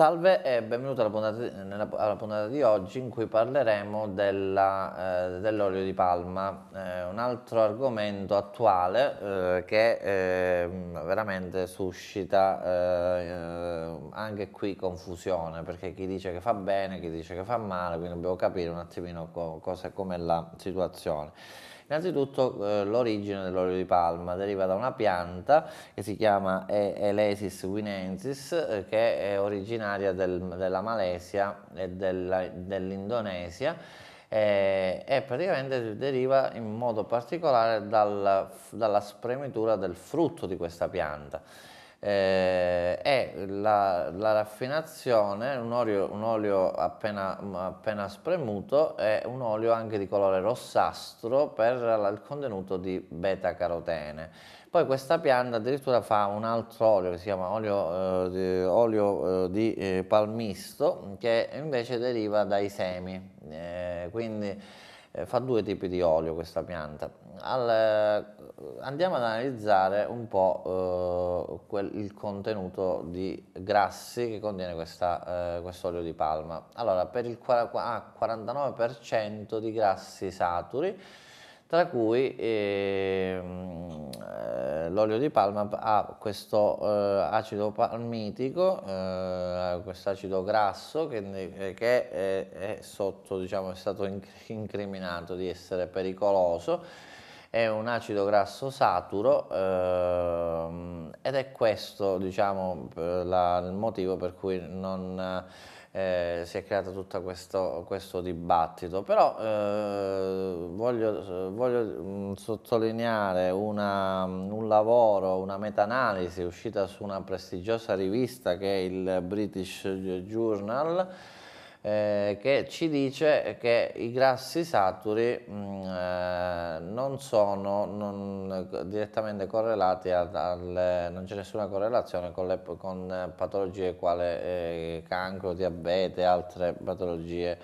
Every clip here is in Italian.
Salve e benvenuto alla puntata, nella, alla puntata di oggi in cui parleremo della, eh, dell'olio di palma, eh, un altro argomento attuale eh, che ehm, veramente suscita eh, eh, anche qui confusione perché chi dice che fa bene, chi dice che fa male, quindi dobbiamo capire un attimino co- cosa è com'è la situazione. Innanzitutto eh, l'origine dell'olio di palma deriva da una pianta che si chiama e Elesis winensis eh, che è originaria del, della Malesia e dell'Indonesia eh, e praticamente deriva in modo particolare dal, dalla spremitura del frutto di questa pianta eh, è la, la, raffinazione, un olio, un olio appena, mm, appena, spremuto e un olio anche di colore rossastro per il contenuto di beta carotene. Poi questa pianta addirittura fa un altro olio che si chiama olio, eh, di, olio eh, di eh, palmisto che invece deriva dai semi, eh, quindi eh, fa due tipi di olio questa pianta. Al, eh, andiamo ad analizzare un po' eh, quel, il contenuto di grassi che contiene questa, eh, questo olio di palma. Allora, per il ah, 49% di grassi saturi, tra cui ehm, eh, l'olio di palma ha questo eh, acido palmitico, eh, questo acido grasso che, eh, che è, è, sotto, diciamo, è stato incriminato di essere pericoloso, è un acido grasso saturo ehm, ed è questo diciamo, eh, la, il motivo per cui non eh, si è creato tutto questo, questo dibattito, però eh, voglio, voglio, mm, sottolineare una, mm, un lavoro, una meta-analisi uscita su una prestigiosa rivista che è il British Journal, eh, che ci dice che i grassi saturi mh, mm, eh, non sono non, direttamente correlati, al, al, non c'è nessuna correlazione con, le, con patologie quale eh, cancro, diabete e altre patologie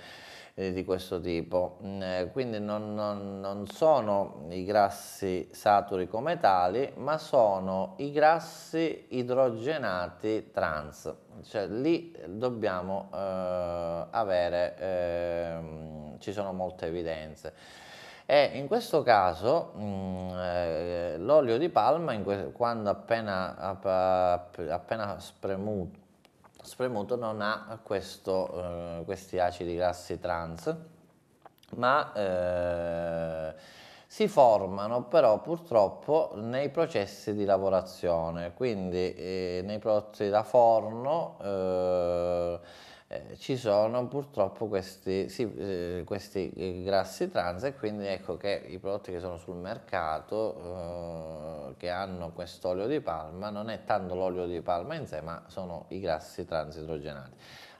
eh, di questo tipo. Mm, eh, quindi non, non, non sono i grassi saturi come tali, ma sono i grassi idrogenati trans. Cioè lì dobbiamo eh, avere, eh, ci sono molte evidenze. E in questo caso mm, eh, l'olio di palma, quando appena, appena spremuto, spremuto non ha questo, eh, questi acidi grassi trans, ma eh, si formano però purtroppo nei processi di lavorazione, quindi eh, nei prodotti da forno eh, eh, ci sono purtroppo questi, sì, eh, questi, eh, grassi trans e quindi ecco che i prodotti che sono sul mercato eh, che hanno questo olio di palma non è tanto l'olio di palma in sé ma sono i grassi trans idrogenati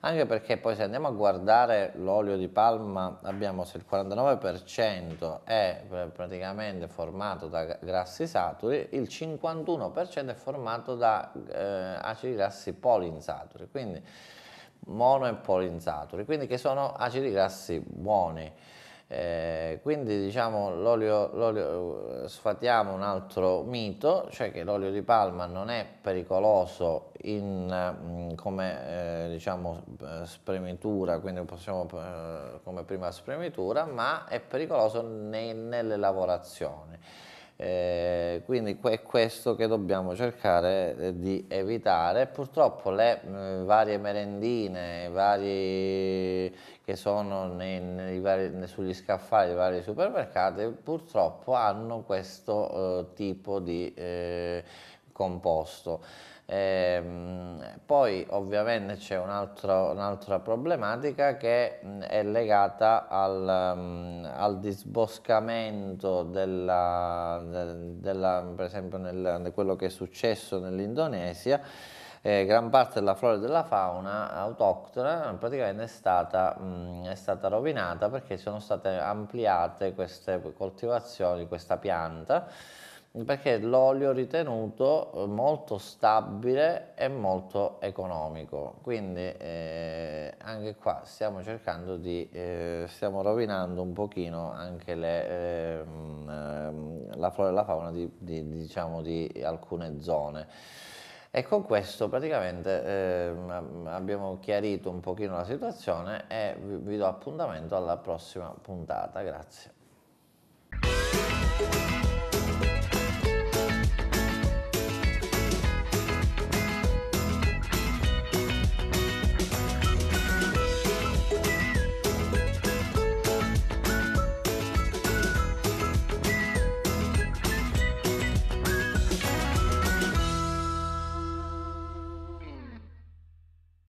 anche perché poi se andiamo a guardare l'olio di palma abbiamo se il 49% è eh, praticamente formato da grassi saturi il 51% è formato da eh, acidi grassi polinsaturi quindi monoinsaturi, quindi che sono acidi grassi buoni. Eh, quindi diciamo l'olio, l'olio, eh, sfatiamo un altro mito, cioè che l'olio di palma non è pericoloso in, mm, come eh, diciamo eh, spremitura, quindi possiamo eh, come prima spremitura, ma è pericoloso nei, nelle lavorazioni. Eh, quindi è questo che dobbiamo cercare eh, di evitare. Purtroppo le mh, varie merendine, vari che sono nei, nei vari, sugli scaffali dei vari supermercati, purtroppo hanno questo eh, tipo di eh, composto. Ehm, poi ovviamente c'è un'altra problematica che mh, è legata al, mh, al disboscamento della, de, della, per esempio nel, di quello che è successo nell'Indonesia eh, gran parte della flora e della fauna autoctona praticamente è stata, mh, è stata, rovinata perché sono state ampliate queste coltivazioni, questa pianta perché l'olio ritenuto eh, molto stabile e molto economico quindi eh, anche qua stiamo cercando di eh, stiamo rovinando un pochino anche le, eh, la flora e la fauna di, di, diciamo di alcune zone e con questo praticamente ehm, abbiamo chiarito un pochino la situazione e vi, vi do appuntamento alla prossima puntata grazie